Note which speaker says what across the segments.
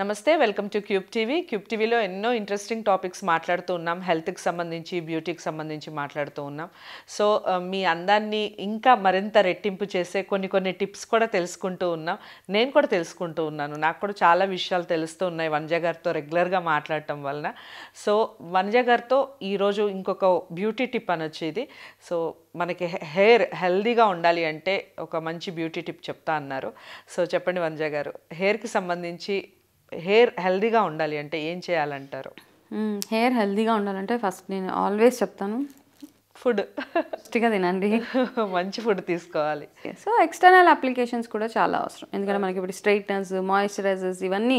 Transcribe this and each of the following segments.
Speaker 1: నమస్తే welcome to cube TV cube టీవీలో ఎన్నో ఇంట్రెస్టింగ్ టాపిక్స్ మాట్లాడుతూ ఉన్నాం హెల్త్కి సంబంధించి బ్యూటీకి సంబంధించి మాట్లాడుతూ ఉన్నాం సో మీ అందాన్ని ఇంకా మరింత రెట్టింపు చేసే కొన్ని కొన్ని టిప్స్ కూడా తెలుసుకుంటూ ఉన్నాం నేను కూడా తెలుసుకుంటూ ఉన్నాను నాకు కూడా చాలా విషయాలు తెలుస్తూ ఉన్నాయి వంజ గారితో రెగ్యులర్గా మాట్లాడటం వలన సో వంజ గారితో ఈరోజు ఇంకొక బ్యూటీ టిప్ అని వచ్చేది సో మనకి హెయిర్ హెల్దీగా ఉండాలి అంటే ఒక మంచి బ్యూటీ టిప్ చెప్తా అన్నారు సో చెప్పండి వంజ గారు హెయిర్కి సంబంధించి హెయిర్ హెల్దీగా ఉండాలి అంటే ఏం చేయాలంటారు
Speaker 2: హెయిర్ హెల్దీగా ఉండాలంటే ఫస్ట్ నేను ఆల్వేస్ చెప్తాను
Speaker 1: ఫుడ్ ఫస్ట్గా తినండి మంచి ఫుడ్ తీసుకోవాలి సో
Speaker 2: ఎక్స్టర్నల్ అప్లికేషన్స్ కూడా చాలా అవసరం ఎందుకంటే మనకి ఇప్పుడు స్ట్రైట్నర్స్ మాయిశ్చరైజర్స్ ఇవన్నీ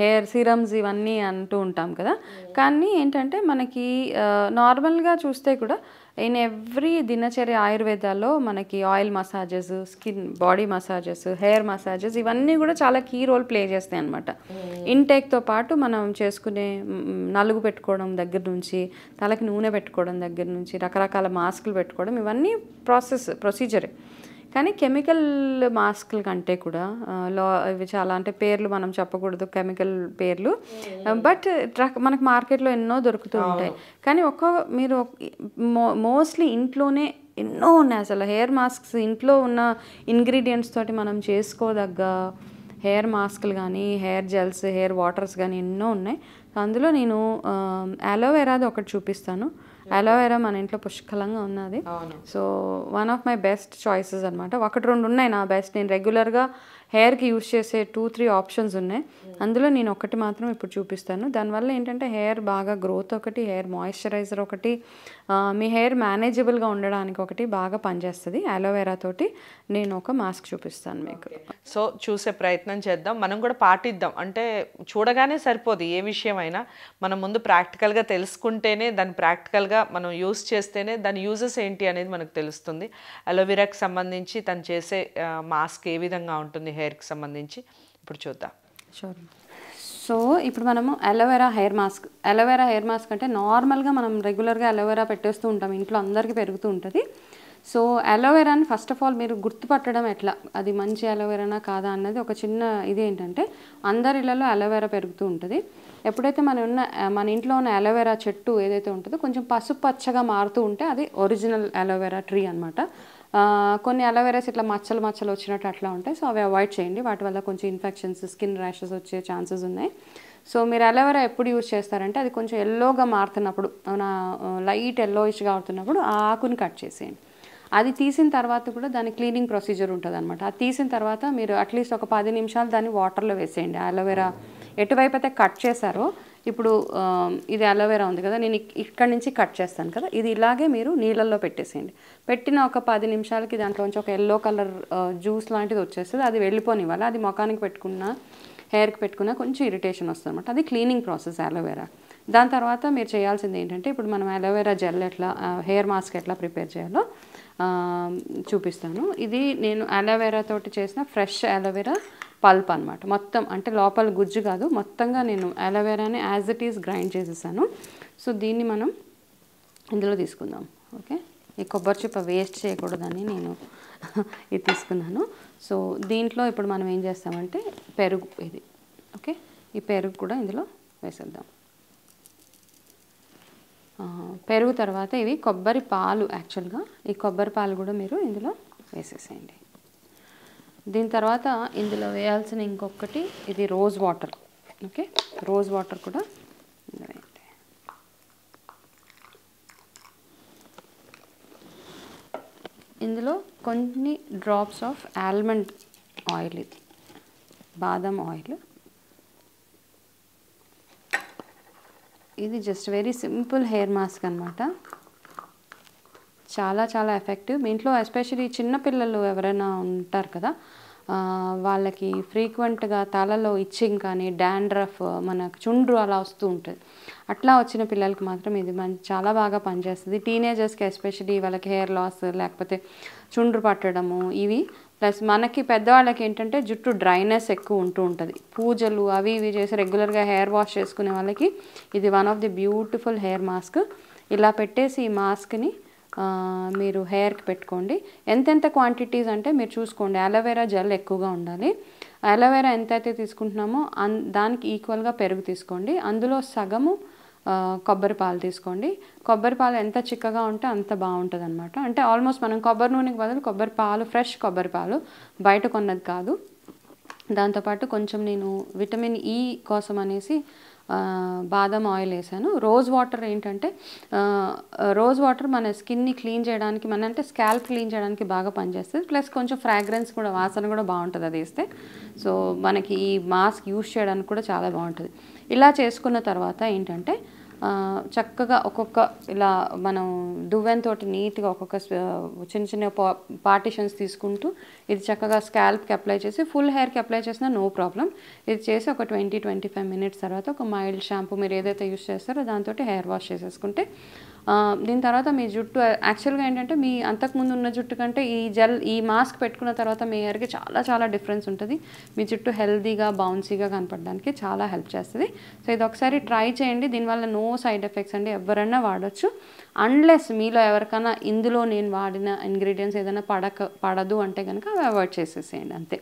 Speaker 2: హెయిర్ సిరమ్స్ ఇవన్నీ అంటూ ఉంటాం కదా కానీ ఏంటంటే మనకి నార్మల్గా చూస్తే కూడా ఇన్ ఎవ్రీ దినచర్య ఆయుర్వేదాలో మనకి oil massages skin body massages hair massages ఇవన్నీ కూడా చాలా కీ రోల్ ప్లే చేస్తాయి అనమాట ఇంటేక్తో hmm. పాటు మనం చేసుకునే నలుగు పెట్టుకోవడం దగ్గర నుంచి తలకి నూనె పెట్టుకోవడం దగ్గర నుంచి రకరకాల మాస్కులు పెట్టుకోవడం ఇవన్నీ ప్రాసెస్ ప్రొసీజరే కానీ కెమికల్ మాస్క్ల కంటే కూడా లో ఇవి చాలా అంటే పేర్లు మనం చెప్పకూడదు కెమికల్ పేర్లు బట్ ట్రక్ మనకు మార్కెట్లో ఎన్నో దొరుకుతూ ఉంటాయి కానీ ఒక్క మీరు మోస్ట్లీ ఇంట్లోనే ఎన్నో ఉన్నాయి అసలు హెయిర్ మాస్క్స్ ఇంట్లో ఉన్న ఇంగ్రీడియంట్స్ తోటి మనం చేసుకోదగ్గ హెయిర్ మాస్క్లు కానీ హెయిర్ జెల్స్ హెయిర్ వాటర్స్ కానీ ఎన్నో ఉన్నాయి అందులో నేను అలోవెరాది ఒకటి చూపిస్తాను అలోవెరా మన ఇంట్లో పుష్కలంగా ఉన్నది so one of my best choices అనమాట ఒకటి రెండు ఉన్నాయి నా బెస్ట్ నేను రెగ్యులర్గా హెయిర్కి యూజ్ చేసే టూ త్రీ ఆప్షన్స్ ఉన్నాయి అందులో నేను ఒకటి మాత్రం ఇప్పుడు చూపిస్తాను దానివల్ల ఏంటంటే హెయిర్ బాగా గ్రోత్ ఒకటి హెయిర్ మాయిశ్చరైజర్ ఒకటి మీ హెయిర్ మేనేజబుల్గా ఉండడానికి ఒకటి బాగా పనిచేస్తుంది అలోవెరా తోటి నేను ఒక మాస్క్ చూపిస్తాను మీకు
Speaker 1: సో చూసే ప్రయత్నం చేద్దాం మనం కూడా పాటిద్దాం అంటే చూడగానే సరిపోదు ఏ విషయమైనా మనం ముందు ప్రాక్టికల్గా తెలుసుకుంటేనే దాన్ని ప్రాక్టికల్గా మనం యూస్ చేస్తేనే దాని యూజెస్ ఏంటి అనేది మనకు తెలుస్తుంది అలోవెరాకి సంబంధించి తను చేసే మాస్క్ ఏ విధంగా ఉంటుంది హెయిర్కి సంబంధించి ఇప్పుడు చూద్దాం
Speaker 2: షూర్ సో ఇప్పుడు మనము aloe vera hair mask aloe vera hair mask అంటే నార్మల్గా మనం రెగ్యులర్గా అలోవెరా పెట్టేస్తూ ఉంటాం ఇంట్లో అందరికీ పెరుగుతూ ఉంటుంది సో అలోవెరాని ఫస్ట్ ఆఫ్ ఆల్ మీరు గుర్తుపట్టడం ఎట్లా అది మంచి అలోవెరానా కాదా అన్నది ఒక చిన్న ఇది ఏంటంటే ఇళ్లలో అలోవెరా పెరుగుతూ ఉంటుంది ఎప్పుడైతే మన ఉన్న మన ఇంట్లో ఉన్న అలోవెరా చెట్టు ఏదైతే ఉంటుందో కొంచెం పసుపు పచ్చగా మారుతూ ఉంటే అది ఒరిజినల్ అలోవెరా ట్రీ అనమాట కొన్ని అలోవెరాస్ ఇట్లా మచ్చలు మచ్చలు వచ్చినట్టు అట్లా ఉంటాయి సో అవి అవాయిడ్ చేయండి వాటి వల్ల కొంచెం ఇన్ఫెక్షన్స్ స్కిన్ ర్యాషెస్ వచ్చే ఛాన్సెస్ ఉన్నాయి సో మీరు అలోవెరా ఎప్పుడు యూజ్ చేస్తారంటే అది కొంచెం ఎల్లోగా మారుతున్నప్పుడు లైట్ ఎల్లోయిష్గా అవుతున్నప్పుడు ఆ ఆకుని కట్ చేసేయండి అది తీసిన తర్వాత కూడా దాని క్లీనింగ్ ప్రొసీజర్ ఉంటుంది అనమాట అది తీసిన తర్వాత మీరు అట్లీస్ట్ ఒక పది నిమిషాలు దాన్ని వాటర్లో వేసేయండి అలోవెరా ఎటువైపు అయితే కట్ చేశారో ఇప్పుడు ఇది అలోవెరా ఉంది కదా నేను ఇక్కడ నుంచి కట్ చేస్తాను కదా ఇది ఇలాగే మీరు నీళ్ళల్లో పెట్టేసేయండి పెట్టిన ఒక పది నిమిషాలకి దాంట్లోంచి ఒక ఎల్లో కలర్ జ్యూస్ లాంటిది వచ్చేస్తుంది అది వెళ్ళిపోనివ్వాలి అది ముఖానికి పెట్టుకున్న హెయిర్కి పెట్టుకున్న కొంచెం ఇరిటేషన్ వస్తుంది అనమాట అది క్లీనింగ్ ప్రాసెస్ అలోవెరా దాని తర్వాత మీరు చేయాల్సింది ఏంటంటే ఇప్పుడు మనం aloe vera gel hair mask ఎట్లా ప్రిపేర్ చేయాలో చూపిస్తాను ఇది నేను అలోవెరా తోటి చేసిన ఫ్రెష్ అలోవెరా పల్ప్ అనమాట మొత్తం అంటే లోపల గుజ్జు కాదు మొత్తంగా నేను అలోవెరాని యాజ్ ఇట్ ఈస్ గ్రైండ్ చేసేసాను సో దీన్ని మనం ఇందులో తీసుకుందాం ఓకే ఈ కొబ్బరి చిప్ప వేస్ట్ చేయకూడదని నేను ఇది తీసుకున్నాను సో దీంట్లో ఇప్పుడు మనం ఏం చేస్తామంటే పెరుగు ఇది ఓకే ఈ పెరుగు కూడా ఇందులో వేసేద్దాం పెరుగు తర్వాత ఇవి కొబ్బరి పాలు యాక్చువల్గా ఈ కొబ్బరి పాలు కూడా మీరు ఇందులో వేసేసేయండి దీని తర్వాత ఇందులో వేయాల్సిన ఇంకొకటి ఇది rose water okay rose water కూడా ఇందులో కొన్ని డ్రాప్స్ ఆఫ్ ఆల్మండ్ ఆయిల్ బాదం ఆయిల్ ఇది just very simple hair mask అనమాట చాలా చాలా ఎఫెక్టివ్ ఇంట్లో ఎస్పెషలీ చిన్నపిల్లలు ఎవరైనా ఉంటారు కదా వాళ్ళకి ఫ్రీక్వెంట్గా తలలో ఇచ్చింగ్ కానీ డాండ్రఫ్ మనకు చుండ్రు అలా వస్తూ ఉంటుంది అట్లా వచ్చిన పిల్లలకి మాత్రం ఇది మంచి చాలా బాగా పనిచేస్తుంది టీనేజర్స్కి ఎస్పెషలీ వాళ్ళకి హెయిర్ లాస్ లేకపోతే చుండ్రు పట్టడము ఇవి ప్లస్ మనకి పెద్దవాళ్ళకి ఏంటంటే జుట్టు డ్రైనెస్ ఎక్కువ ఉంటూ ఉంటుంది పూజలు అవి ఇవి చేసి రెగ్యులర్గా హెయిర్ వాష్ చేసుకునే వాళ్ళకి ఇది one of the beautiful hair mask ఇలా పెట్టేసి ఈ మాస్క్ని మీరు హెయిర్కి పెట్టుకోండి ఎంతెంత క్వాంటిటీస్ అంటే మీరు చూసుకోండి అలోవేరా జెల్ ఎక్కువగా ఉండాలి అలోవేరా ఎంతైతే తీసుకుంటున్నామో అన్ దానికి ఈక్వల్గా పెరుగు తీసుకోండి అందులో సగము కొబ్బరి పాలు తీసుకోండి కొబ్బరి పాలు ఎంత చిక్కగా ఉంటే అంత బాగుంటుంది అనమాట అంటే ఆల్మోస్ట్ మనం కొబ్బరి నూనెకి బదులు కొబ్బరి పాలు ఫ్రెష్ కొబ్బరి పాలు బయట కొన్నది కాదు దాంతోపాటు కొంచెం నేను విటమిన్ ఈ e కోసం అనేసి బాదం ఆయిల్ వేసాను రోజ్ వాటర్ ఏంటంటే రోజ్ వాటర్ మన స్కిన్ని క్లీన్ చేయడానికి మన అంటే స్కాల్ప్ క్లీన్ చేయడానికి బాగా పనిచేస్తుంది ప్లస్ కొంచెం ఫ్రాగ్రెన్స్ కూడా వాసన కూడా బాగుంటుంది అది వేస్తే సో మనకి ఈ మాస్క్ యూస్ చేయడానికి కూడా చాలా బాగుంటుంది ఇలా చేసుకున్న తర్వాత ఏంటంటే చక్కగా ఒక్కొక్క ఇలా మనం దువ్వెన్ తోటి నీట్గా ఒక్కొక్క చిన్న చిన్న పార్టిషన్స్ తీసుకుంటూ ఇది చక్కగా స్కాల్ప్కి అప్లై చేసి ఫుల్ హెయిర్కి అప్లై చేసినా నో ప్రాబ్లం ఇది చేసి ఒక ట్వంటీ ట్వంటీ ఫైవ్ మినిట్స్ తర్వాత ఒక మైల్డ్ షాంపూ మీరు ఏదైతే యూస్ చేస్తారో దాంతో హెయిర్ వాష్ చేసేసుకుంటే దీని తర్వాత మీ జుట్టు యాక్చువల్గా ఏంటంటే మీ అంతకుముందు ఉన్న జుట్టు కంటే ఈ జెల్ ఈ మాస్క్ పెట్టుకున్న తర్వాత మీ హెయిర్కి చాలా చాలా డిఫరెన్స్ ఉంటుంది మీ జుట్టు హెల్దీగా బౌన్సీగా కనపడడానికి చాలా హెల్ప్ చేస్తుంది సో ఇది ఒకసారి ట్రై చేయండి దీనివల్ల నో సైడ్ ఎఫెక్ట్స్ అండి ఎవరైనా వాడచ్చు అన్లెస్ మీలో ఎవరికైనా ఇందులో నేను వాడిన ఇంగ్రీడియంట్స్ ఏదైనా పడక పడదు అంటే కనుక అవి అవాయిడ్ చేసేసేయండి అంతే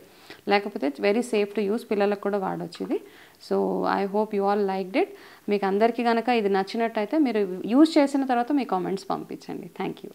Speaker 2: లేకపోతే it's very safe to use పిల్లలకు కూడా వాడొచ్చు ఇది so I hope you all like it మీకు అందరికీ కనుక ఇది నచ్చినట్టయితే మీరు యూజ్ చేసిన తర్వాత మీ కామెంట్స్ పంపించండి థ్యాంక్ యూ